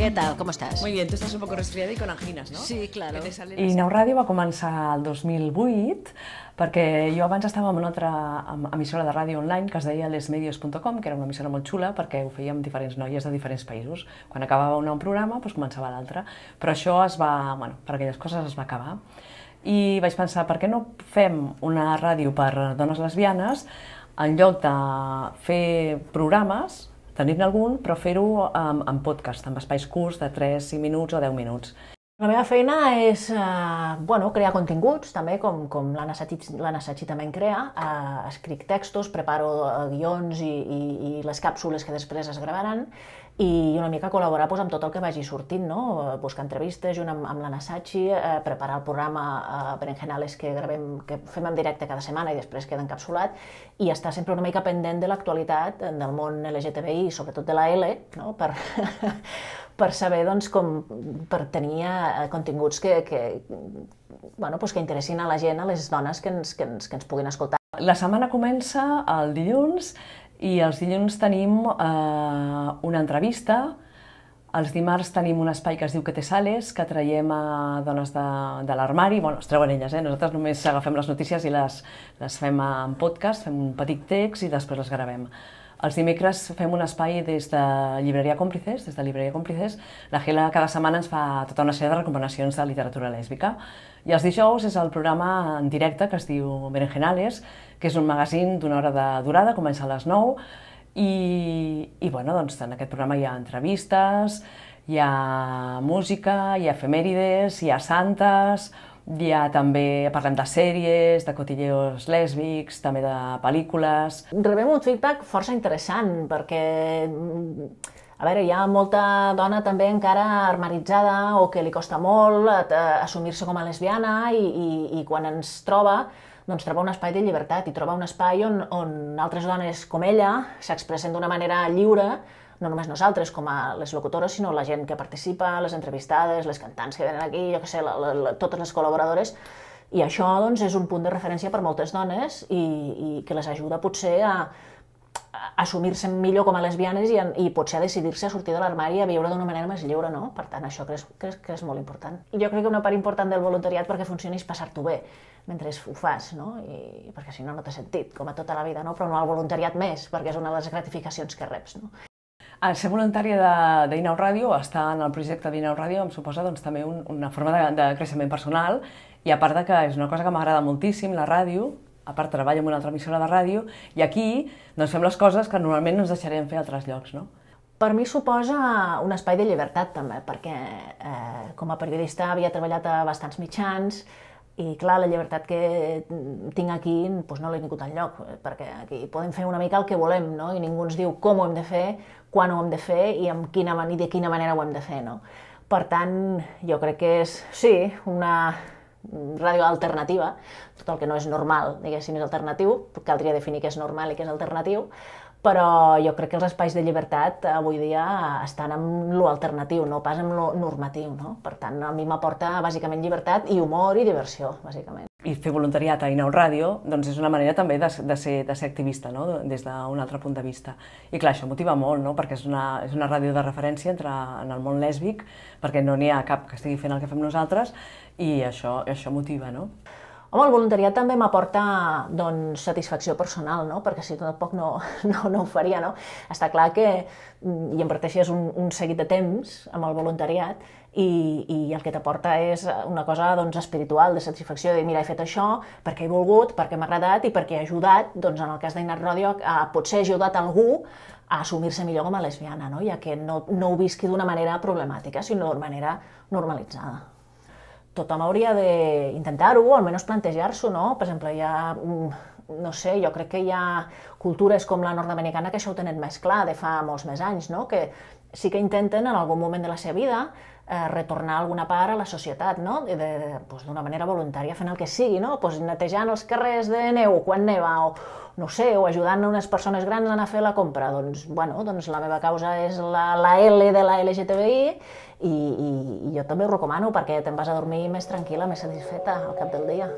¿Qué tal? ¿Cómo estás? Muy bien, tú estás un poco resfriada y con anginas, no? Sí, claro. I Neu Ràdio va començar el 2008 perquè jo abans estava en una altra emissora de ràdio online que es deia lesmedios.com, que era una emissora molt xula perquè ho fèiem diferents noies de diferents països. Quan acabava un programa, doncs començava l'altre. Però això es va, bueno, per aquelles coses es va acabar i vaig pensar, per què no fem una ràdio per dones lesbianes en lloc de fer programes tenir-ne algun, però fer-ho amb, um, amb podcast, amb espais curts de 3, 5 minuts o 10 minuts. La meva feina és eh, bueno, crear continguts, també com, com la Nassatxi també en crea. Eh, escric textos, preparo eh, guions i, i, i les càpsules que després es gravaran i una mica col·laborar pues, doncs, amb tot el que vagi sortint, no? buscar entrevistes junt amb, amb l'Anna Sachi, eh, preparar el programa eh, Berenjenales que gravem, que fem en directe cada setmana i després queda encapsulat, i estar sempre una mica pendent de l'actualitat del món LGTBI i sobretot de la L, no? per, per saber, doncs, com, per tenir eh, continguts que, que, bueno, doncs que interessin a la gent, a les dones que ens, que ens, que ens puguin escoltar. La setmana comença el dilluns i els dilluns tenim eh, una entrevista els dimarts tenim un espai que es diu Que te sales, que traiem a dones de, de l'armari, bueno, es treuen elles, eh? nosaltres només agafem les notícies i les, les fem en podcast, fem un petit text i després les gravem. Els dimecres fem un espai des de Llibreria Còmplices, des de Llibreria Còmplices. La Gela cada setmana ens fa tota una sèrie de recomanacions de literatura lèsbica. I els dijous és el programa en directe que es diu Berenjenales, que és un magazín d'una hora de durada, comença a les 9, i, i bueno, doncs, en aquest programa hi ha entrevistes, hi ha música, hi ha efemèrides, hi ha santes, ha també parlem de sèries, de cotilleos lèsbics, també de pel·lícules... Rebem un feedback força interessant, perquè... A veure, hi ha molta dona també encara armaritzada o que li costa molt eh, eh, assumir-se com a lesbiana i, i, i quan ens troba doncs troba un espai de llibertat i troba un espai on, on altres dones com ella s'expressen d'una manera lliure no només nosaltres com a les locutores, sinó la gent que participa, les entrevistades, les cantants que venen aquí, jo que sé, la, la, la, totes les col·laboradores, i això doncs, és un punt de referència per moltes dones i, i que les ajuda potser a, a assumir-se millor com a lesbianes i, a, i potser a decidir-se a sortir de l'armari i a viure d'una manera més lliure, no? Per tant, això crec, crec que és molt important. Jo crec que una part important del voluntariat perquè funcioni és passar-t'ho bé mentre ho fas, no? I, perquè si no, no té sentit, com a tota la vida, no? Però no el voluntariat més, perquè és una de les gratificacions que reps, no? El ser voluntària d'Inau Ràdio, estar en el projecte d'Inau Ràdio em suposa doncs, també un, una forma de, de creixement personal i a part de que és una cosa que m'agrada moltíssim, la ràdio, a part treballo en una altra emissora de ràdio, i aquí doncs, fem les coses que normalment no ens deixarem fer a altres llocs, no? Per mi suposa un espai de llibertat també, perquè eh, com a periodista havia treballat a bastants mitjans, i clar, la llibertat que tinc aquí doncs no l'he tingut enlloc, eh, perquè aquí podem fer una mica el que volem, no? i ningú ens diu com ho hem de fer, quan ho hem de fer i, amb quina, i de quina manera ho hem de fer. No? Per tant, jo crec que és, sí, una ràdio alternativa, tot el que no és normal, diguéssim, és alternatiu, caldria definir què és normal i què és alternatiu, però jo crec que els espais de llibertat eh, avui dia eh, estan amb lo alternatiu, no pas amb lo normatiu, no? Per tant, a mi m'aporta bàsicament llibertat i humor i diversió, bàsicament. I fer voluntariat a Inau Ràdio doncs és una manera també de, de, ser, de ser activista, no? des d'un altre punt de vista. I clar, això motiva molt, no? perquè és una, és una ràdio de referència entre, en el món lèsbic, perquè no n'hi ha cap que estigui fent el que fem nosaltres, i això, això motiva. No? Home, el voluntariat també m'aporta doncs, satisfacció personal, no? perquè si tampoc no, no, no ho faria. No? Està clar que hi mm, emparteixes un, un seguit de temps amb el voluntariat i, i el que t'aporta és una cosa doncs, espiritual, de satisfacció, de mira, he fet això perquè he volgut, perquè m'ha agradat i perquè he ajudat, doncs, en el cas d'Inat Ròdio, a, eh, potser he ajudat algú a assumir-se millor com a lesbiana, no? ja que no, no ho visqui d'una manera problemàtica, sinó d'una manera normalitzada tothom hauria d'intentar-ho, o almenys plantejar-s'ho, no? Per exemple, hi ha, mm, no sé, jo crec que hi ha cultures com la nord-americana que això ho tenen més clar de fa molts més anys, no? Que sí que intenten en algun moment de la seva vida eh, retornar alguna part a la societat, no? D'una doncs, manera voluntària, fent el que sigui, no? Pues netejant els carrers de neu quan neva o, no sé, o ajudant unes persones grans a anar a fer la compra. Doncs, bueno, doncs la meva causa és la, la L de la LGTBI i, i, i jo també ho recomano perquè te'n vas a dormir més tranquil·la, més satisfeta al cap del dia.